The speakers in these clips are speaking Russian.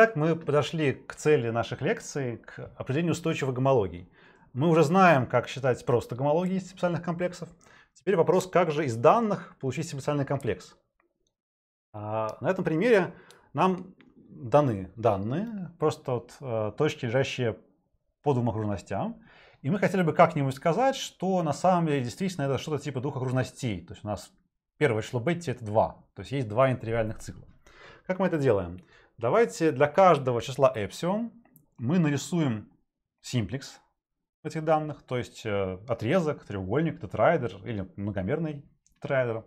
Итак, мы подошли к цели наших лекций, к определению устойчивых гомологий. Мы уже знаем, как считать просто гомологии из специальных комплексов. Теперь вопрос, как же из данных получить специальный комплекс. А, на этом примере нам даны данные, просто вот, э, точки, лежащие по двум окружностям. И мы хотели бы как-нибудь сказать, что на самом деле действительно это что-то типа двух окружностей. То есть у нас первое число бетти это 2. То есть есть два нетривиальных цикла. Как мы это делаем? Давайте для каждого числа эпсилон мы нарисуем симплекс этих данных, то есть э, отрезок, треугольник, тетрайдер или многомерный тетрайдер.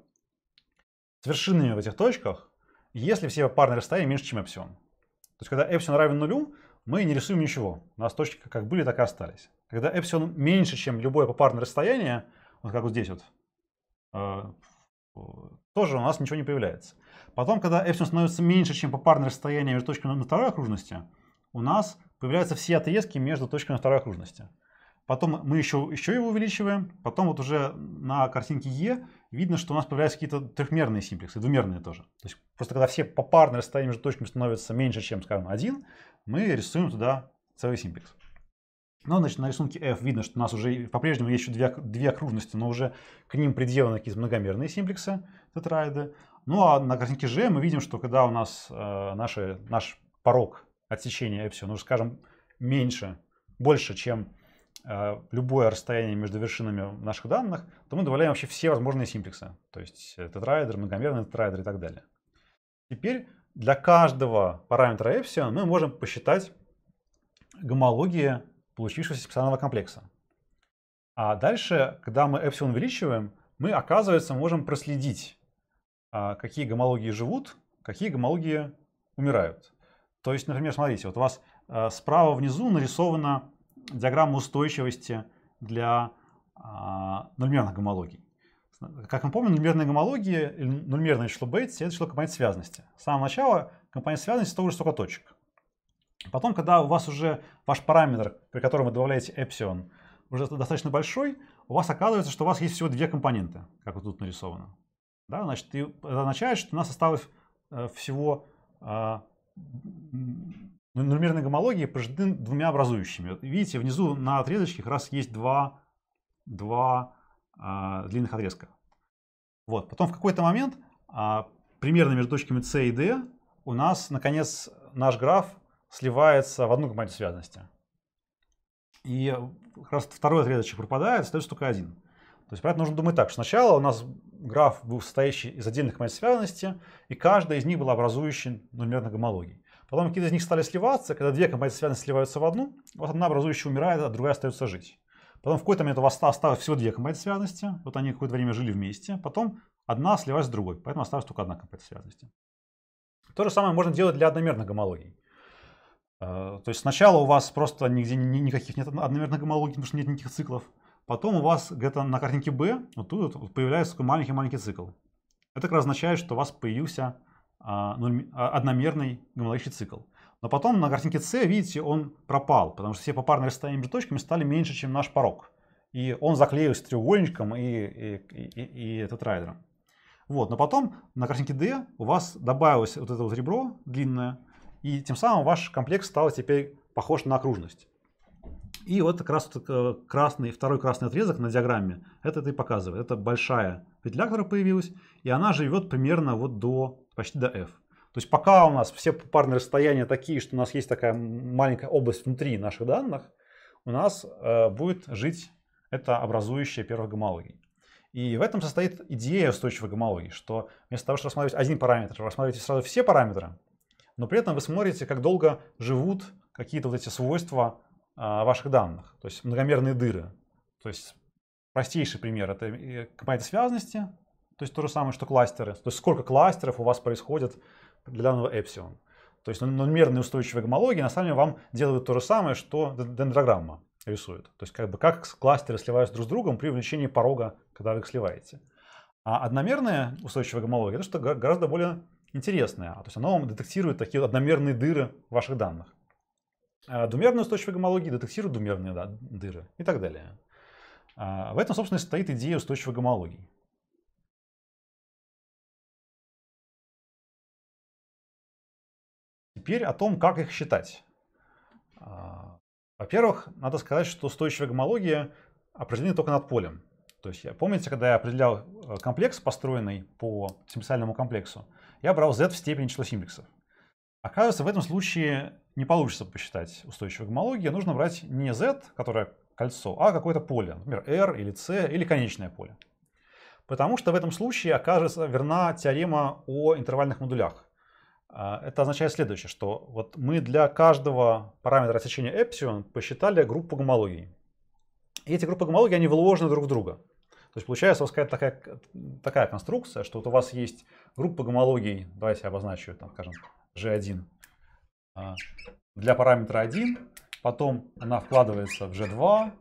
С вершинами в этих точках, если все парные расстояния меньше, чем эпсилон. То есть когда эпсилон равен нулю, мы не рисуем ничего. У нас точки как были, так и остались. Когда эпсилон меньше, чем любое попарное расстояние, вот как вот здесь вот, э, Э, тоже у нас ничего не появляется. Потом, когда эпсилон становится меньше, чем попарное расстояние между точками на второй окружности, у нас появляются все отрезки между точками на второй окружности. Потом мы еще, еще его увеличиваем. Потом вот уже на картинке Е видно, что у нас появляются какие-то трехмерные симплексы, двумерные тоже. То есть просто когда все попарные расстояния между точками становятся меньше, чем, скажем, один, мы рисуем туда целый симплекс. Но ну, значит, на рисунке F видно, что у нас уже по-прежнему есть еще две, две окружности, но уже к ним приделаны какие-то многомерные симплексы, тетраиды. Ну а на картинке G мы видим, что когда у нас э, наши, наш порог отсечения эпсилон, ну, скажем, меньше, больше, чем э, любое расстояние между вершинами наших данных, то мы добавляем вообще все возможные симплексы. То есть тетраэдр, многомерный тетраэдр и так далее. Теперь для каждого параметра эпсилон мы можем посчитать гомологии получившегося писанного комплекса. А дальше, когда мы эпсилон увеличиваем, мы, оказывается, можем проследить, а, какие гомологии живут, какие гомологии умирают. То есть, например, смотрите, вот у вас а, справа внизу нарисована диаграмма устойчивости для а, нульмерных гомологий. Как мы помним, нульмерные гомологии, нульмерное число бейт — это число компонент связности. С самого начала компонент связности — тоже столько точек. Потом, когда у вас уже ваш параметр, при котором вы добавляете эпсилон, уже достаточно большой, у вас оказывается, что у вас есть всего две компоненты, как вот тут нарисовано. Да, значит, и это означает, что у нас осталось э, всего э, нумерной гомологии порождены двумя образующими. Видите, внизу на отрезочке как раз есть два, два э, длинных отрезка. Вот. Потом в какой-то момент, э, примерно между точками C и D, у нас, наконец, наш граф сливается в одну команду связанности. И как раз второй отрезочек пропадает, остается только один. То есть, понятно, нужно думать так, что сначала у нас граф был состоящий из отдельных команд связанности, и каждая из них была образующей нумерной гомологией. Потом какие-то из них стали сливаться, когда две композиции связанности сливаются в одну, вот одна образующая умирает, а другая остается жить. Потом в какой-то момент у вас осталось всего две композиции связанности, вот они какое-то время жили вместе, потом одна сливалась с другой, поэтому осталась только одна композиция связанности. То же самое можно делать для одномерных гомологий. Э, то есть сначала у вас просто нигде никаких нет одномерных гомологий, потому что нет никаких циклов. Потом у вас где-то на картинке B вот тут вот появляется такой маленький-маленький цикл. Это как раз означает, что у вас появился а, ну, а одномерный гомологический цикл. Но потом на картинке C, видите, он пропал, потому что все попарные расстояния между точками стали меньше, чем наш порог. И он заклеился треугольником и, и, и, и тетрайдером. Вот. Но потом на картинке D у вас добавилось вот это вот ребро длинное, и тем самым ваш комплекс стал теперь похож на окружность. И вот как раз э, красный, второй красный отрезок на диаграмме, это и показывает. Это большая петля, которая появилась, и она живет примерно вот до, почти до F. То есть пока у нас все парные расстояния такие, что у нас есть такая маленькая область внутри наших данных, у нас э, будет жить это образующая первая гомология. И в этом состоит идея устойчивой гомологии, что вместо того, чтобы рассматривать один параметр, рассматривать сразу все параметры, но при этом вы смотрите, как долго живут какие-то вот эти свойства а, ваших данных, то есть многомерные дыры. То есть простейший пример — это э, компоненты связности, то есть то же самое, что кластеры. То есть сколько кластеров у вас происходит для данного эпсилон. То есть номерные устойчивые гомологии на самом деле вам делают то же самое, что дендрограмма рисует. То есть как бы как кластеры сливаются друг с другом при увеличении порога, когда вы их сливаете. А одномерные устойчивые гомологии — это что гораздо более интересное. А, то есть оно вам детектирует такие одномерные дыры ваших данных. А двумерные устойчивые гомологии детектируют двумерные да, дыры и так далее. А, в этом, собственно, и стоит идея устойчивой гомологии. Теперь о том, как их считать. А, во-первых, надо сказать, что устойчивая гомология определена только над полем. То есть, помните, когда я определял э, комплекс, построенный по симплексальному комплексу, я брал z в степени числа симплексов. Оказывается, в этом случае не получится посчитать устойчивую гомологию. Нужно брать не z, которое кольцо, а какое-то поле, например, r или c или конечное поле. Потому что в этом случае окажется верна теорема о интервальных модулях. Э, это означает следующее, что вот мы для каждого параметра отсечения эпсилон посчитали группу гомологий. И эти группы гомологии, они вложены друг в друга. То есть получается у вас какая-то такая, такая конструкция, что вот у вас есть группа гомологий, давайте обозначу, там, скажем, G1 а, для параметра 1, потом она вкладывается в G2,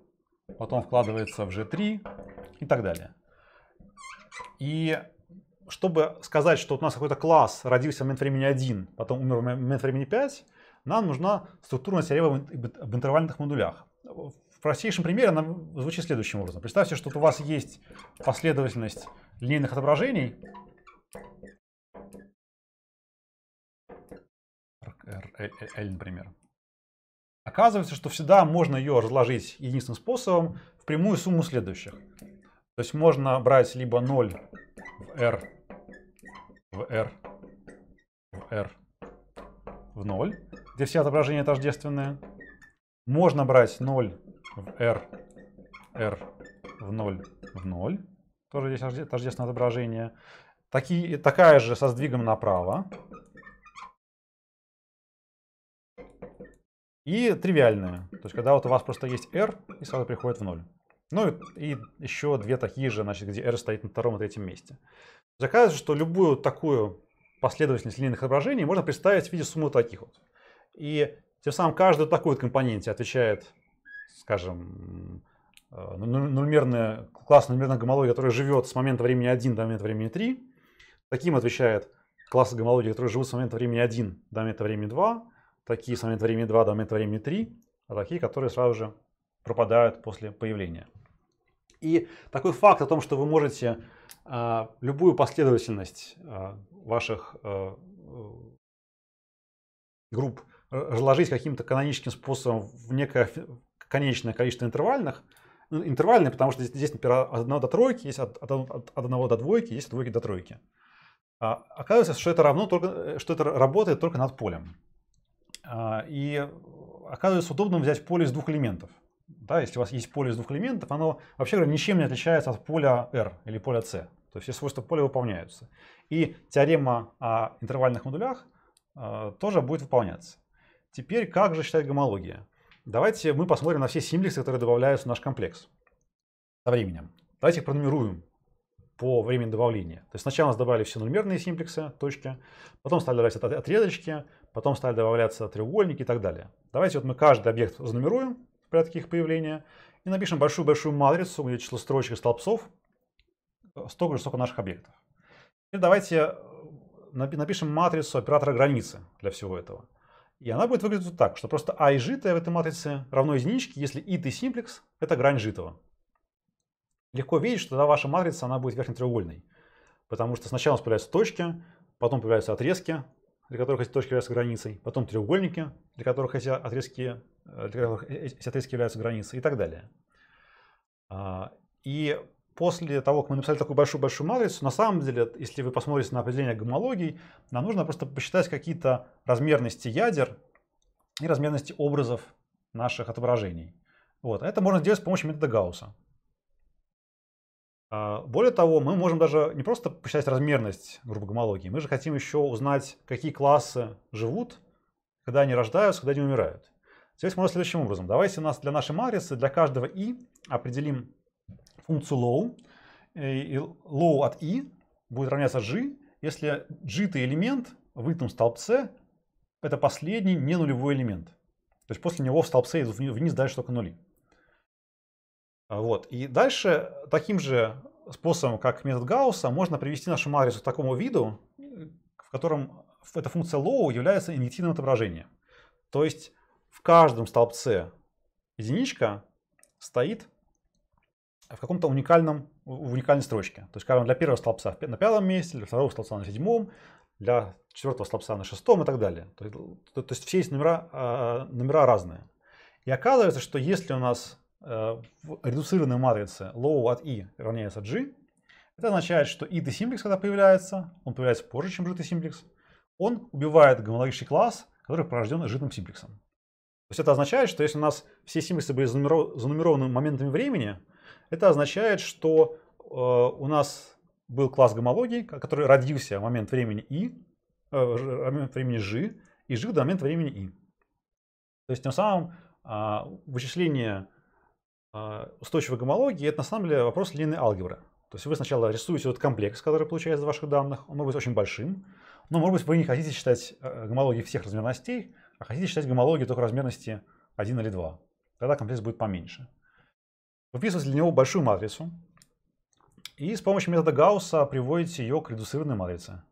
потом вкладывается в G3 и так далее. И чтобы сказать, что у нас какой-то класс родился в момент времени 1, потом умер в момент времени 5, нам нужна структурная теорема об интервальных модулях в простейшем примере она звучит следующим образом. Представьте, что у вас есть последовательность линейных отображений. L, например. Оказывается, что всегда можно ее разложить единственным способом в прямую сумму следующих. То есть можно брать либо 0 в R, в R, в R, в 0, где все отображения тождественные. Можно брать 0 в R, R в 0, в 0. Тоже здесь тождественное отображение. Такие, такая же со сдвигом направо. И тривиальная. То есть, когда вот у вас просто есть R и сразу приходит в 0. Ну и, и еще две такие же, значит, где R стоит на втором и третьем месте. Заказывается, что любую такую последовательность линейных отображений можно представить в виде суммы таких вот. И тем самым каждую такую компоненте отвечает скажем, э, нумерная, ну, класс нумерной гомологии, который живет с момента времени 1 до момента времени 3. Таким отвечает класс гомологии, которые живут с момента времени 1 до момента времени 2, такие с момента времени 2 до момента времени 3, а такие, которые сразу же пропадают после появления. И такой факт о том, что вы можете а, любую последовательность а, ваших а, групп разложить каким-то каноническим способом в некое конечное количество интервальных. Ну, интервальные, потому что здесь, здесь, например, от 1 до тройки, есть от, от, от 1 до двойки, есть от двойки до тройки. А, оказывается, что это равно только, э, что это работает только над полем. А, и э, оказывается удобно взять поле из двух элементов. Да, если у вас есть поле из двух элементов, оно вообще говоря, ничем не отличается от поля R или поля C. То есть все свойства поля выполняются. И теорема о интервальных модулях э, тоже будет выполняться. Теперь как же считать гомологию? Давайте мы посмотрим на все симликсы, которые добавляются в наш комплекс со временем. Давайте их пронумеруем по времени добавления. То есть сначала у нас добавили все нулимерные симплексы, точки, потом стали добавляться отрезочки, потом стали добавляться треугольники и так далее. Давайте вот мы каждый объект занумеруем в порядке их появления и напишем большую-большую матрицу, где число строчек и столбцов э, столько же, сколько наших объектов. И давайте э, напишем матрицу оператора границы для всего этого. И она будет выглядеть вот так, что просто А и житое в этой матрице равно единичке, если и ты симплекс — это грань житого. Легко видеть, что тогда ваша матрица она будет верхнетреугольной. Потому что сначала появляются точки, потом появляются отрезки, для которых эти точки являются границей, потом треугольники, для которых эти отрезки, э, для которых э, эти отрезки являются границей и так далее. А, и после того, как мы написали такую большую-большую матрицу, на самом деле, если вы посмотрите на определение гомологий, нам нужно просто посчитать какие-то размерности ядер и размерности образов наших отображений. Вот. Это можно сделать с помощью метода Гаусса. А, более того, мы можем даже не просто посчитать размерность группы гомологии, мы же хотим еще узнать, какие классы живут, когда они рождаются, когда они умирают. Здесь можно следующим образом. Давайте у нас для нашей матрицы, для каждого i определим функцию low. Э, и low от i будет равняться g, если g это элемент в этом столбце, это последний не нулевой элемент. То есть после него в столбце вниз дальше только нули. А вот. И дальше таким же способом, как метод Гаусса, можно привести нашу матрицу к такому виду, в котором эта функция low является инъективным отображением. То есть в каждом столбце единичка стоит в каком-то уникальном, в уникальной строчке. То есть, скажем, для первого столбца на пятом месте, для второго столбца на седьмом, для четвертого столбца на шестом и так далее. То есть, то, то есть все эти номера, а, а, номера разные. И оказывается, что если у нас э, в редуцированной матрице low от i равняется g, это означает, что i t симплекс, когда появляется, он появляется позже, чем g t симплекс, он убивает гомологический класс, который порожден житным симплексом. То есть это означает, что если у нас все симплексы были занумерованы моментами времени, это означает, что э, у нас был класс гомологии, который родился в момент времени и, э, в момент времени g, и жил до момента времени и. То есть тем самым э, а, вычисление э, устойчивой гомологии это на самом деле вопрос линейной алгебры. То есть вы сначала рисуете вот комплекс, который получается из ваших данных, он может быть очень большим, но может быть вы не хотите считать э, гомологии всех размерностей, а хотите считать гомологии только размерности 1 или 2. Тогда комплекс будет поменьше. Выписываете для него большую матрицу и с помощью метода Гаусса приводите ее к редуцированной матрице.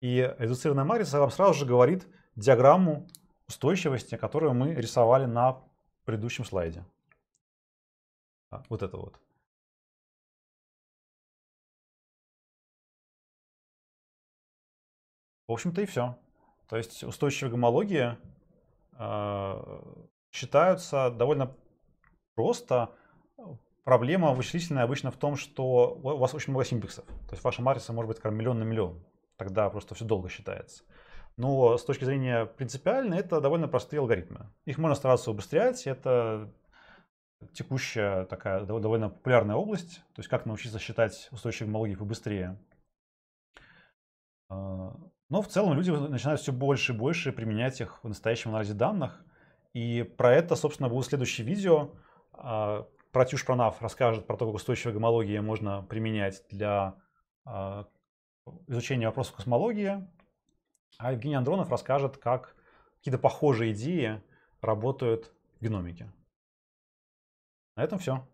И редуцированная матрица вам сразу же говорит диаграмму устойчивости, которую мы рисовали на предыдущем слайде. А, вот это вот. В общем-то и все. То есть устойчивые гомологии э, считаются довольно просто Проблема вычислительная обычно в том, что у вас очень много симплексов. То есть ваша матрица может быть скажем, миллион на миллион. Тогда просто все долго считается. Но с точки зрения принципиально это довольно простые алгоритмы. Их можно стараться убыстрять. Это текущая такая довольно популярная область. То есть как научиться считать устойчивые малогии побыстрее. А, но в целом люди начинают все больше и больше применять их в настоящем анализе данных. И про это, собственно, будет следующее видео. А, Пратюш Пранав расскажет про то, как устойчивая гомология можно применять для а, изучения вопросов космологии. А Евгений Андронов расскажет, как какие-то похожие идеи работают в геномике. На этом все.